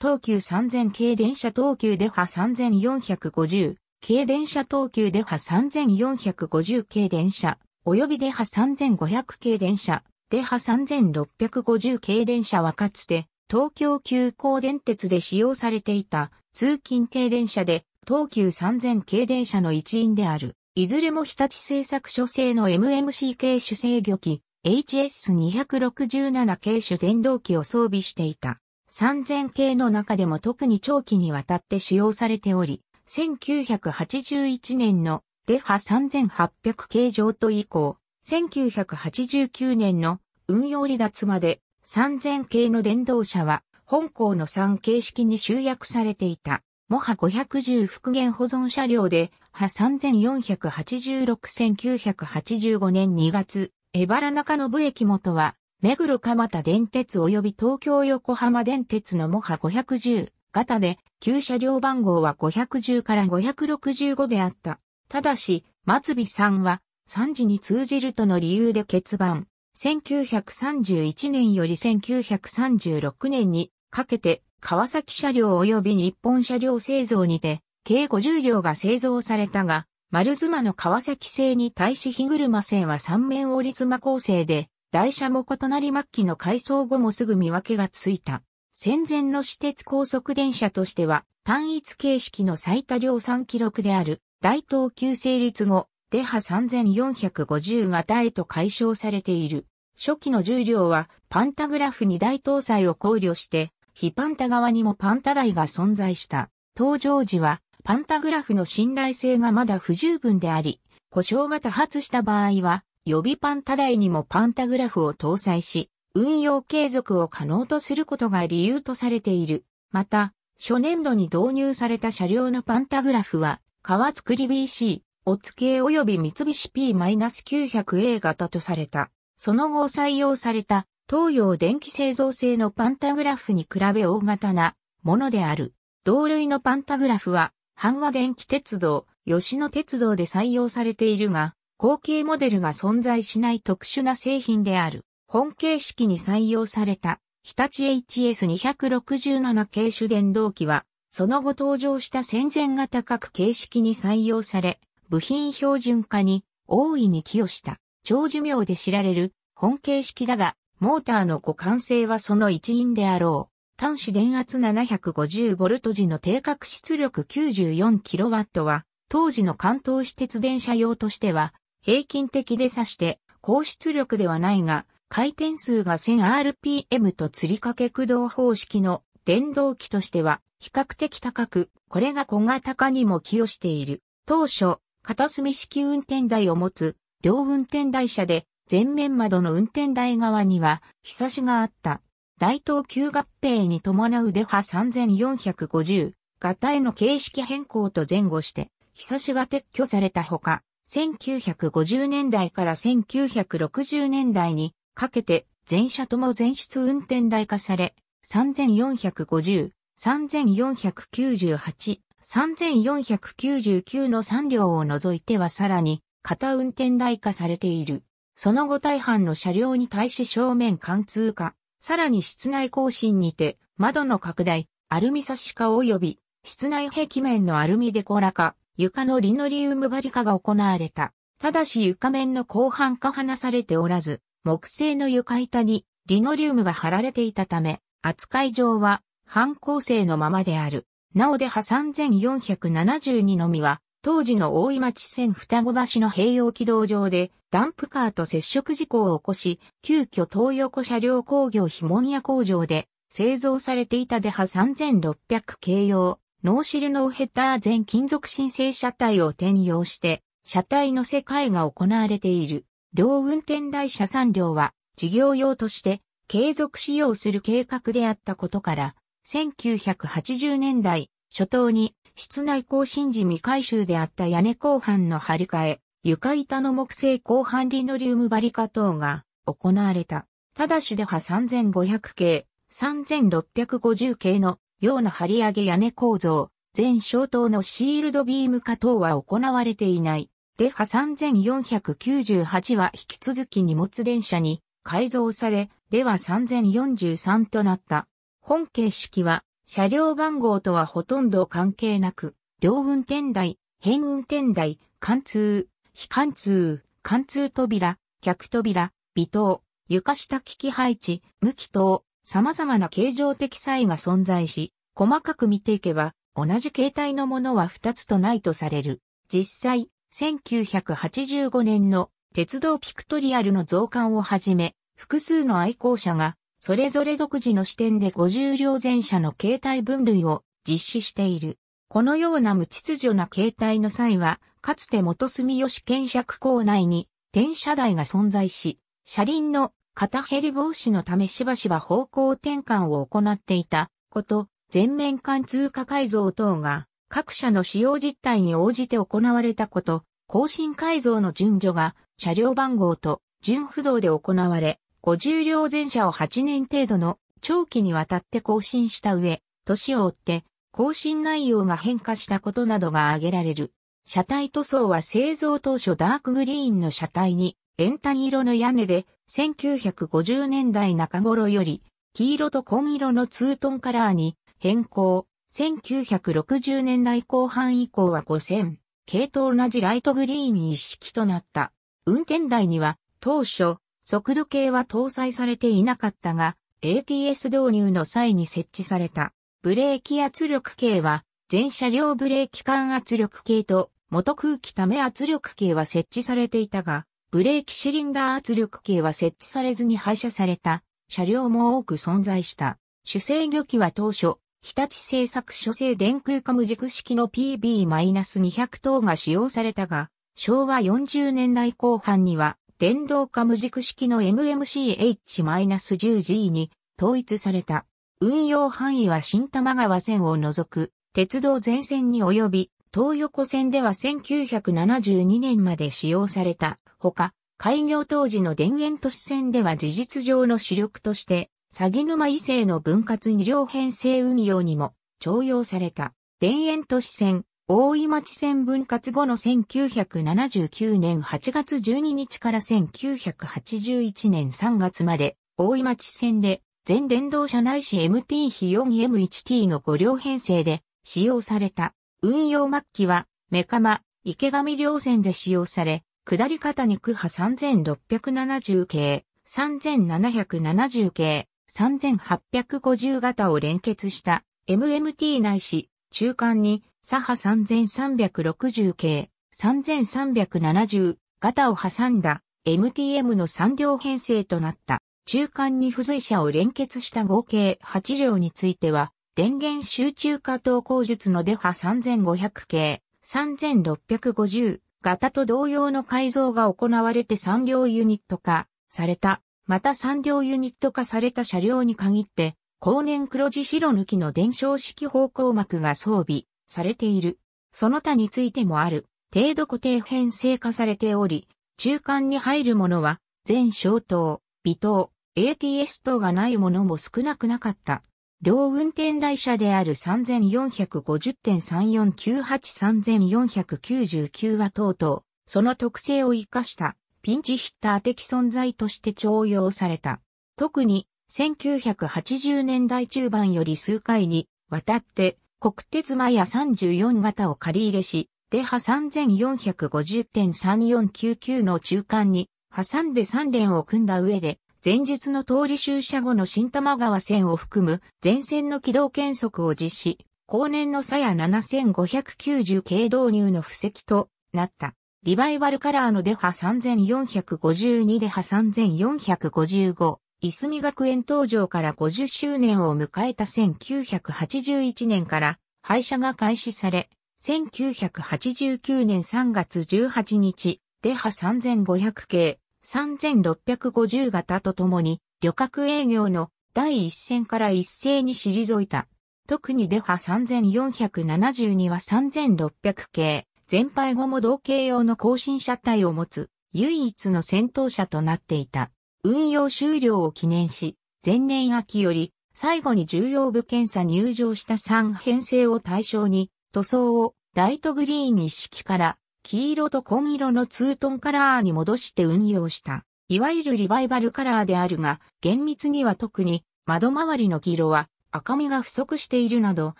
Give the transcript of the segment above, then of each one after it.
東急3000系電車東急で波3450、系電車東急で波3450系電車、及びで波3500系電車、で波3650系電車はかつて、東京急行電鉄で使用されていた通勤系電車で、東急3000系電車の一員である。いずれも日立製作所製の MMC 系主制御機、HS267 系主電動機を装備していた。3000系の中でも特に長期にわたって使用されており、1981年のデハ3800系上と以降、1989年の運用離脱まで3000系の電動車は本校の3形式に集約されていた。モハ510復元保存車両で、ハ3486-1985年2月、エバラ中部駅元は、目黒蒲田電鉄及び東京横浜電鉄のモハ510型で、旧車両番号は510から565であった。ただし、松尾さんは3時に通じるとの理由で欠番。1931年より1936年にかけて川崎車両及び日本車両製造にて計50両が製造されたが、丸妻の川崎製に対し日車線は3面折り妻構成で台車も異なり末期の改装後もすぐ見分けがついた。戦前の私鉄高速電車としては単一形式の最多量産記録である大東急成立後、デハ3450型へと解消されている。初期の重量はパンタグラフに大搭載を考慮して、非パンタ側にもパンタ台が存在した。登場時はパンタグラフの信頼性がまだ不十分であり、故障が多発した場合は予備パンタ台にもパンタグラフを搭載し、運用継続を可能とすることが理由とされている。また、初年度に導入された車両のパンタグラフは、川作り BC、お付け及び三菱 P-900A 型とされた。その後採用された東洋電気製造製のパンタグラフに比べ大型なものである。同類のパンタグラフは、阪和電気鉄道、吉野鉄道で採用されているが、後継モデルが存在しない特殊な製品である、本形式に採用された、日立 HS267 系主電動機は、その後登場した戦前型各形式に採用され、部品標準化に大いに寄与した、長寿命で知られる本形式だが、モーターの互換性はその一因であろう。端子電圧 750V 時の定格出力 94kW は、当時の関東私鉄電車用としては、平均的で指して、高出力ではないが、回転数が 1000rpm と吊り掛け駆動方式の電動機としては比較的高く、これが小型化にも寄与している。当初、片隅式運転台を持つ両運転台車で前面窓の運転台側にはひさしがあった。大東急合併に伴うデハ3450型への形式変更と前後して、ひさしが撤去されたほか、1950年代から1960年代にかけて全車とも全室運転台化され、3450、3498、3499の3両を除いてはさらに型運転台化されている。その後大半の車両に対し正面貫通化、さらに室内更新にて窓の拡大、アルミ差し化及び室内壁面のアルミデコラ化、床のリノリウム張り化が行われた。ただし床面の後半化離されておらず、木製の床板にリノリウムが貼られていたため、扱い上は半構成のままである。なおで破3472のみは、当時の大井町線双子橋の併用軌道上で、ダンプカーと接触事故を起こし、急遽東横車両工業ひもんや工場で製造されていたで破3600形容ノーシルノーヘッダー全金属申請車体を転用して、車体の世界が行われている。両運転台車3両は、事業用として継続使用する計画であったことから、1980年代初頭に室内更新時未回収であった屋根後半の張り替え、床板の木製後半リノリウムバリカ等が行われた。ただしでは3500系、3650系の用の張り上げ屋根構造、全消灯のシールドビーム化等は行われていない。デハ3498は引き続き荷物電車に改造され、では3043となった。本形式は車両番号とはほとんど関係なく、両運転台、変運転台、貫通、非貫通、貫通扉、客扉、微灯、床下機器配置、無機灯、様々な形状的差異が存在し、細かく見ていけば、同じ形態のものは2つとないとされる。実際、1985年の鉄道ピクトリアルの増刊をはじめ、複数の愛好者が、それぞれ独自の視点で50両前車の形態分類を実施している。このような無秩序な形態の際は、かつて元住吉検釈校内に転車台が存在し、車輪の肩減り防止のためしばしば方向転換を行っていたこと、全面貫通化改造等が各社の使用実態に応じて行われたこと、更新改造の順序が車両番号と順不動で行われ、50両全車を8年程度の長期にわたって更新した上、年を追って更新内容が変化したことなどが挙げられる。車体塗装は製造当初ダークグリーンの車体に、円単色の屋根で1950年代中頃より、黄色と紺色のツートンカラーに変更。1960年代後半以降は5000、系と同じライトグリーン一式となった。運転台には、当初、速度計は搭載されていなかったが、ATS 導入の際に設置された。ブレーキ圧力計は、全車両ブレーキ管圧力計と、元空気ため圧力計は設置されていたが、ブレーキシリンダー圧力計は設置されずに廃車された車両も多く存在した。主制御機は当初、日立製作所製電空化無軸式の PB-200 等が使用されたが、昭和40年代後半には電動化無軸式の MMCH-10G に統一された。運用範囲は新玉川線を除く鉄道全線に及び、東横線では1972年まで使用されたほか、開業当時の田園都市線では事実上の主力として、詐欺沼伊勢の分割2両編成運用にも徴用された。田園都市線、大井町線分割後の1979年8月12日から1981年3月まで、大井町線で、全電動車内市 MT 比 4M1T の5両編成で使用された。運用末期は、メカマ、池上両線で使用され、下り方に区波3670系、3770系、3850型を連結した MMT 内し、中間に左波3360系、3370型を挟んだ MTM の3両編成となった。中間に付随車を連結した合計8両については、電源集中化投稿術のデ波3500系、3650、型と同様の改造が行われて3両ユニット化された、また3両ユニット化された車両に限って、後年黒字白抜きの伝承式方向膜が装備されている。その他についてもある、程度固定編成化されており、中間に入るものは、全消灯、微灯、ATS 等がないものも少なくなかった。両運転台車である3450.3498-3499は等々、その特性を生かしたピンチヒッター的存在として徴用された。特に1980年代中盤より数回にわたって国鉄マヤ34型を借り入れし、デハ3450.3499の中間に挟んで3連を組んだ上で前述の通り終車後の新玉川線を含む全線の軌道検測を実施、後年のさや7590系導入の布石となった。リバイバルカラーのデハ3452デハ3455。いすみ学園登場から50周年を迎えた1981年から廃車が開始され、1989年3月18日、デハ3500系、3650型とともに旅客営業の第一線から一斉に退いた。特にデハ3472は3600系、全廃後も同系用の更新車体を持つ唯一の戦闘車となっていた。運用終了を記念し、前年秋より最後に重要部検査入場した3編成を対象に塗装をライトグリーン一式から黄色と紺色のツートンカラーに戻して運用した、いわゆるリバイバルカラーであるが、厳密には特に窓周りの黄色は赤みが不足しているなど、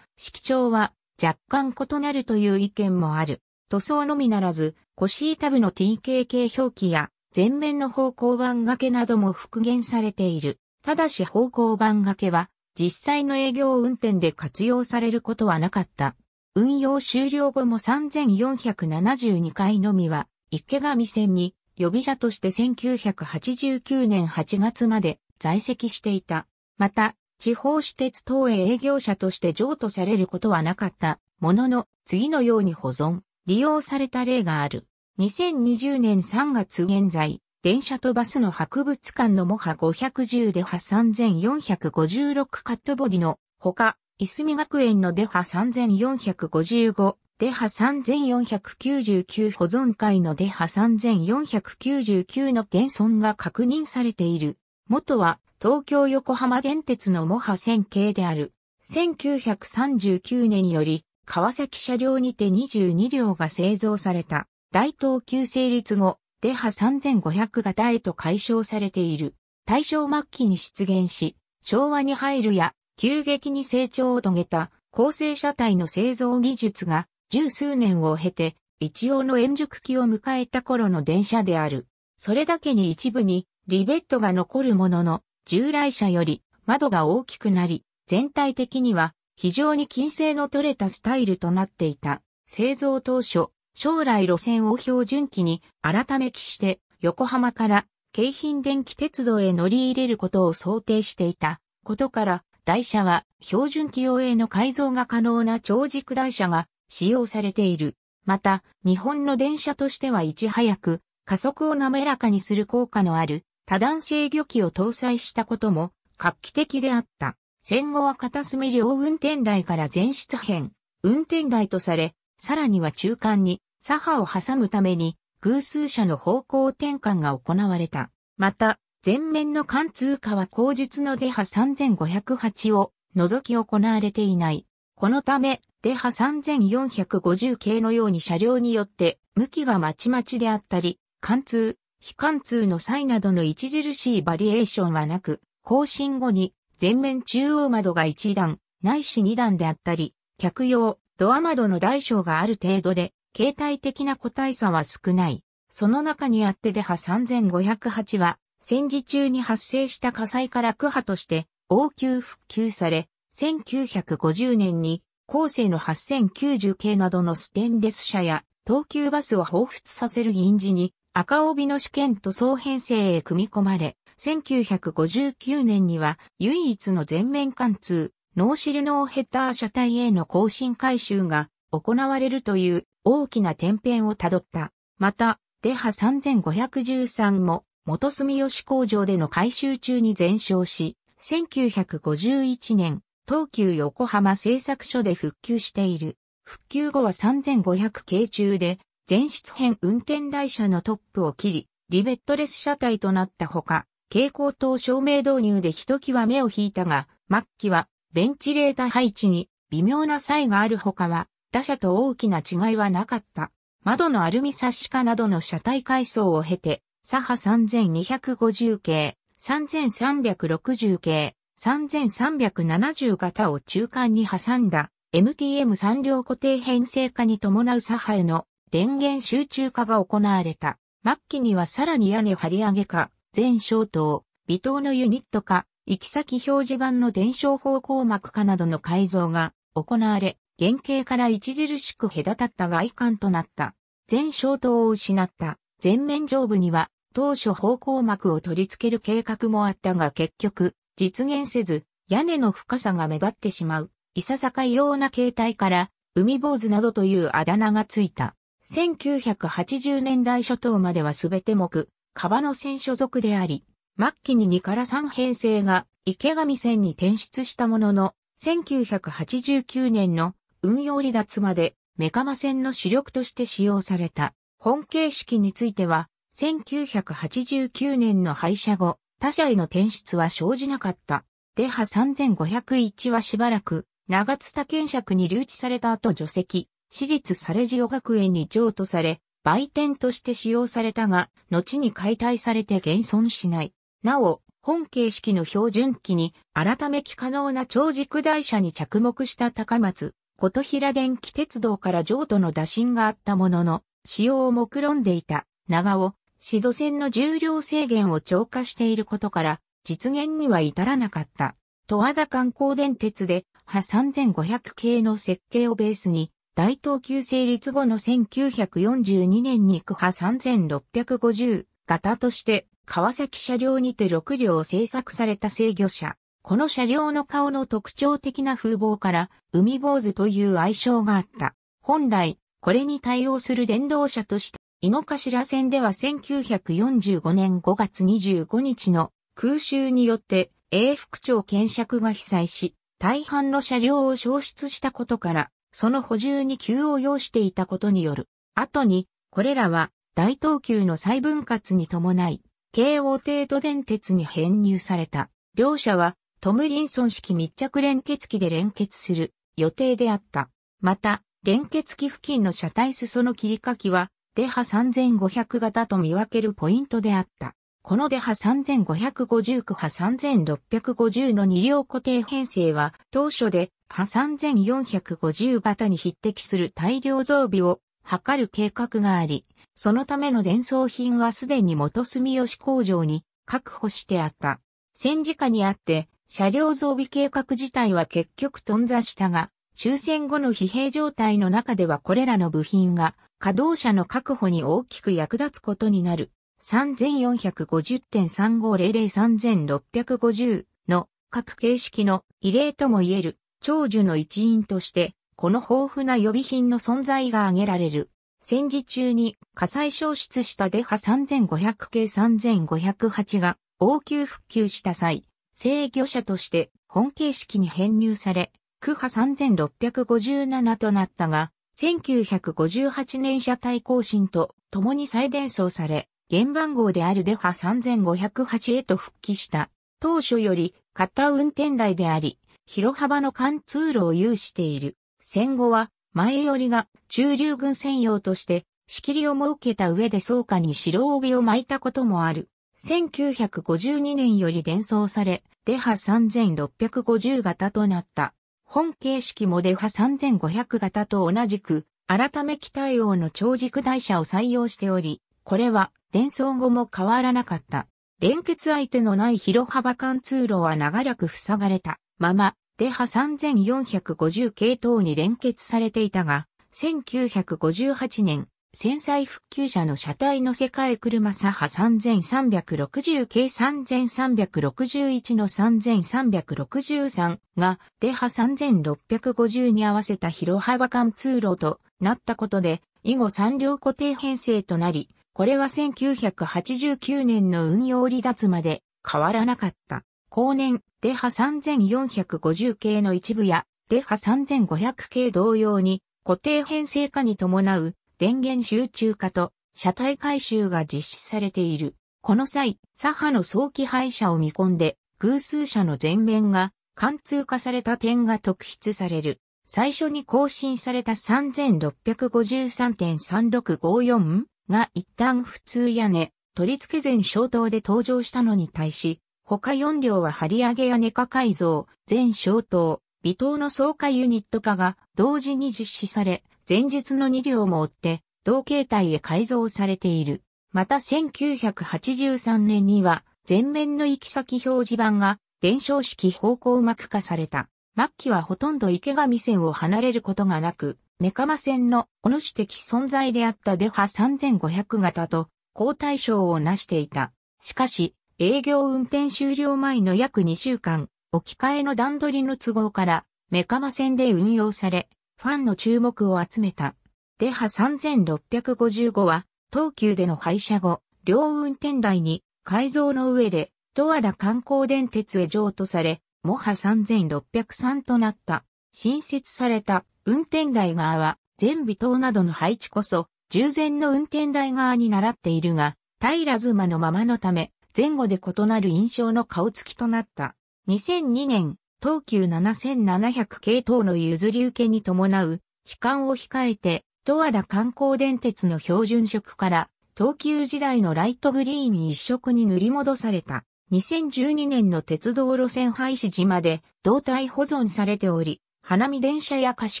色調は若干異なるという意見もある。塗装のみならず、腰板部の TKK 表記や前面の方向板掛けなども復元されている。ただし方向板掛けは実際の営業運転で活用されることはなかった。運用終了後も3472回のみは、池上線に予備車として1989年8月まで在籍していた。また、地方私鉄等へ営業者として譲渡されることはなかったものの、次のように保存、利用された例がある。2020年3月現在、電車とバスの博物館のモハ510でハ3456カットボディのほか、いすみ学園のデハ3455、デハ3499保存会のデハ3499の現存が確認されている。元は東京横浜電鉄の模波線形である。1939年より川崎車両にて22両が製造された。大東急成立後、デハ3500型へと解消されている。大正末期に出現し、昭和に入るや急激に成長を遂げた構成車体の製造技術が十数年を経て一応の円熟期を迎えた頃の電車である。それだけに一部にリベットが残るものの従来車より窓が大きくなり全体的には非常に金星の取れたスタイルとなっていた。製造当初、将来路線を標準期に改め期して横浜から京浜電気鉄道へ乗り入れることを想定していたことから台車は標準機用への改造が可能な長軸台車が使用されている。また、日本の電車としてはいち早く加速を滑らかにする効果のある多段制御機を搭載したことも画期的であった。戦後は片隅両運転台から全室編、運転台とされ、さらには中間に左派を挟むために偶数車の方向転換が行われた。また、前面の貫通化は口述のデ波3508を除き行われていない。このため、デ波3450系のように車両によって向きがまちまちであったり、貫通、非貫通の際などの著しいバリエーションはなく、更新後に前面中央窓が1段、ないし2段であったり、客用、ドア窓の大小がある程度で、形態的な個体差は少ない。その中にあってデハ3508は、戦時中に発生した火災から区派として応急復旧され、1950年に後世の8090系などのステンレス車や東急バスを彷彿させる銀字に赤帯の試験と総編成へ組み込まれ、1959年には唯一の全面貫通、ノーシルノーヘッダー車体への更新改修が行われるという大きな天変をたどった。また、デハ3513も元住吉工場での改修中に全焼し、1951年、東急横浜製作所で復旧している。復旧後は3500系中で、全室編運転台車のトップを切り、リベットレス車体となったほか、蛍光灯照明導入でひときわ目を引いたが、末期はベンチレータ配置に微妙な差異があるほかは、他者と大きな違いはなかった。窓のアルミサッシ化などの車体改装を経て、左派3250系、3360系、3370型を中間に挟んだ MTM 3両固定編成化に伴う左派への電源集中化が行われた。末期にはさらに屋根張り上げ化、全消灯、微灯のユニット化、行き先表示板の伝承方向膜化などの改造が行われ、原型から著しく隔たった外観となった。全消灯を失った。全面上部には当初方向幕を取り付ける計画もあったが結局、実現せず、屋根の深さが目立ってしまう、いささか異様な形態から、海坊主などというあだ名がついた。1980年代初頭まではすべて木、川の線所属であり、末期に2から3編成が池上線に転出したものの、1989年の運用離脱まで、メカマ線の主力として使用された。本形式については、1989年の廃車後、他社への転出は生じなかった。デハ3501はしばらく、長津田検釈に留置された後除籍、私立サレジオ学園に譲渡され、売店として使用されたが、後に解体されて現存しない。なお、本形式の標準機に、改め機可能な長軸台車に着目した高松、琴平電気鉄道から譲渡の打診があったものの、使用を目論んでいた、長尾、シド戦の重量制限を超過していることから、実現には至らなかった。と和田観光電鉄で、波3500系の設計をベースに、大東急成立後の1942年に区波3650型として、川崎車両にて6両製作された制御車。この車両の顔の特徴的な風貌から、海坊主という愛称があった。本来、これに対応する電動車として、井の頭線では1945年5月25日の空襲によって永福町検釈が被災し、大半の車両を消失したことから、その補充に急を要していたことによる。後に、これらは大東急の再分割に伴い、京王帝都電鉄に編入された。両社は、トムリンソン式密着連結機で連結する予定であった。また、連結機付近の車体裾の切り欠きは、デハ3500型と見分けるポイントであった。このデハ3550区波3650の2両固定編成は当初でハ3450型に匹敵する大量増備を図る計画があり、そのための伝送品はすでに元住吉工場に確保してあった。戦時下にあって、車両増備計画自体は結局頓挫したが、終戦後の疲弊状態の中ではこれらの部品が稼働者の確保に大きく役立つことになる。3450.35003650の各形式の異例とも言える長寿の一員として、この豊富な予備品の存在が挙げられる。戦時中に火災消失したデハ3500系3508が応急復旧した際、制御者として本形式に編入され、クハ3657となったが、1958年車体更新と共に再伝送され、原番号であるデハ3508へと復帰した。当初より片運転台であり、広幅の貫通路を有している。戦後は前よりが中流軍専用として仕切りを設けた上で倉下に白帯を巻いたこともある。1952年より伝送され、デハ3650型となった。本形式モデファ3500型と同じく、改め機対応の超軸台車を採用しており、これは伝送後も変わらなかった。連結相手のない広幅間通路は長らく塞がれたまま、デハ3450系統に連結されていたが、1958年、戦災復旧車の車体の世界車サハ3360系3361の3363がデハ3650に合わせた広幅間通路となったことで以後3両固定編成となり、これは1989年の運用離脱まで変わらなかった。後年、デハ3450系の一部や、デハ3500系同様に固定編成化に伴う電源集中化と車体回収が実施されている。この際、左派の早期廃車を見込んで、偶数車の全面が貫通化された点が特筆される。最初に更新された3653.3654が一旦普通屋根、取り付け前消灯で登場したのに対し、他4両は張り上げ屋根化改造、全消灯、微灯の総化ユニット化が同時に実施され、前述の2両も追って、同形態へ改造されている。また1983年には、前面の行き先表示板が、伝承式方向膜化された。末期はほとんど池上線を離れることがなく、メカマ線のこの主的存在であったデハ3500型と交代賞を成していた。しかし、営業運転終了前の約2週間、置き換えの段取りの都合から、メカマ線で運用され、ファンの注目を集めた。デハ3655は、東急での廃車後、両運転台に改造の上で、ドアダ観光電鉄へ譲渡され、モハ3603となった。新設された運転台側は、全尾灯などの配置こそ、従前の運転台側に習っているが、平妻のままのため、前後で異なる印象の顔つきとなった。2002年、東急7700系統の譲り受けに伴う、痴漢を控えて、十和田観光電鉄の標準色から、東急時代のライトグリーン一色に塗り戻された。2012年の鉄道路線廃止時まで胴体保存されており、花見電車や貸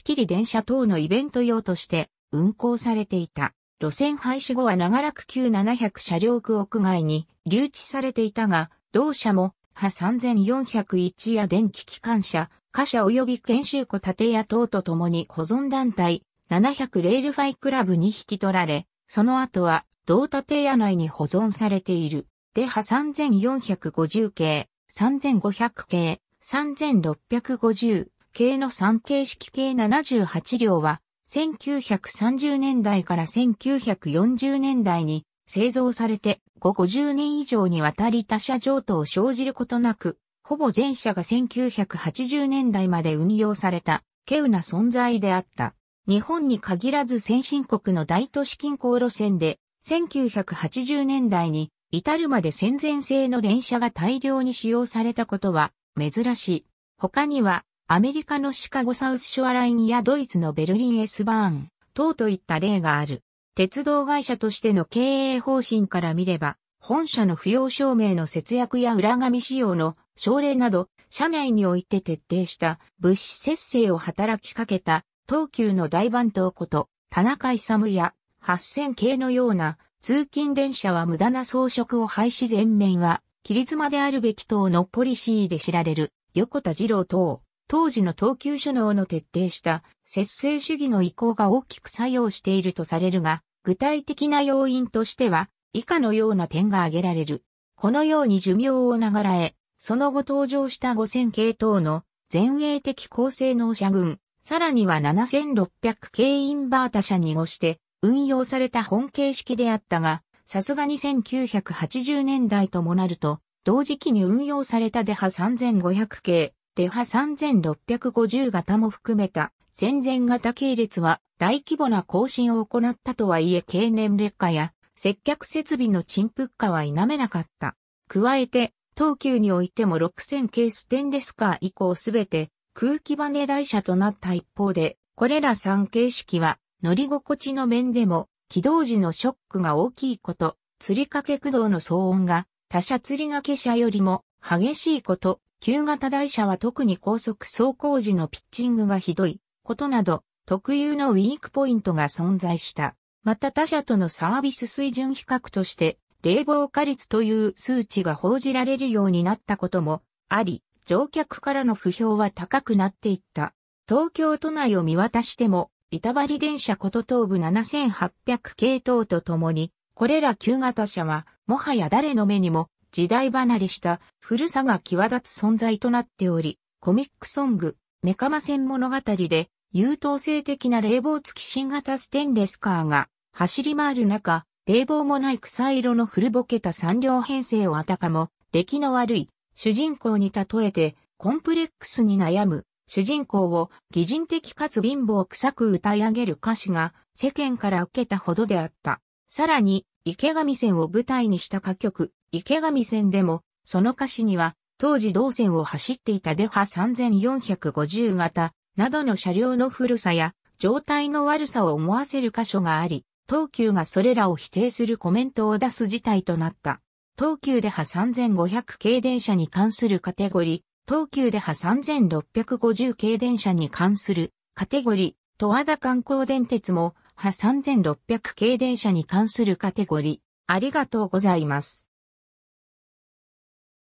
切電車等のイベント用として運行されていた。路線廃止後は長らく旧700車両区屋外に留置されていたが、同社も波3401や電気機関車、貨車及び研修庫建屋等と共に保存団体700レールファイクラブに引き取られ、その後は同建屋内に保存されている。で波3450系、3500系、3650系の3形式系78両は、1930年代から1940年代に製造されて後50年以上にわたり他社譲渡を生じることなく、ほぼ全社が1980年代まで運用された、稀有な存在であった。日本に限らず先進国の大都市近郊路線で、1980年代に至るまで戦前製の電車が大量に使用されたことは珍しい。他には、アメリカのシカゴサウスショアラインやドイツのベルリン S バーン、等といった例がある。鉄道会社としての経営方針から見れば、本社の不要証明の節約や裏紙仕様の症例など、社内において徹底した物資節制を働きかけた、東急の大番頭こと、田中勇や8000系のような通勤電車は無駄な装飾を廃止全面は、切妻であるべき等のポリシーで知られる横田二郎等、当時の東急首脳の徹底した節制主義の意向が大きく作用しているとされるが、具体的な要因としては、以下のような点が挙げられる。このように寿命を流らえ、その後登場した5000系統の前衛的高性能車群、さらには7600系インバータ車にごして運用された本形式であったが、さすがに1980年代ともなると、同時期に運用されたデハ3500系、デハ3650型も含めた戦前型系列は大規模な更新を行ったとはいえ経年劣化や接客設備の陳腐化は否めなかった。加えて、東急においても6000系ステンレスカー以降すべて空気バネ台車となった一方で、これら3形式は乗り心地の面でも起動時のショックが大きいこと、釣り掛け駆動の騒音が他社釣りがけ車よりも激しいこと、旧型台車は特に高速走行時のピッチングがひどいことなど、特有のウィークポイントが存在した。また他社とのサービス水準比較として、冷房化率という数値が報じられるようになったこともあり、乗客からの不評は高くなっていった。東京都内を見渡しても、板張り電車こと東部7800系統とともに、これら旧型車は、もはや誰の目にも、時代離れした古さが際立つ存在となっており、コミックソング、メカマ戦物語で、優等生的な冷房付き新型ステンレスカーが走り回る中、冷房もない草色の古ぼけた三両編成をあたかも、出来の悪い主人公に例えて、コンプレックスに悩む主人公を擬人的かつ貧乏臭く歌い上げる歌詞が世間から受けたほどであった。さらに、池上線を舞台にした歌曲、池上線でも、その歌詞には、当時同線を走っていたデハ3450型、などの車両の古さや状態の悪さを思わせる箇所があり、東急がそれらを否定するコメントを出す事態となった。東急で波3500系電車に関するカテゴリー、東急で波3650系電車に関するカテゴリー、十和田観光電鉄も波3600系電車に関するカテゴリー、ありがとうございます。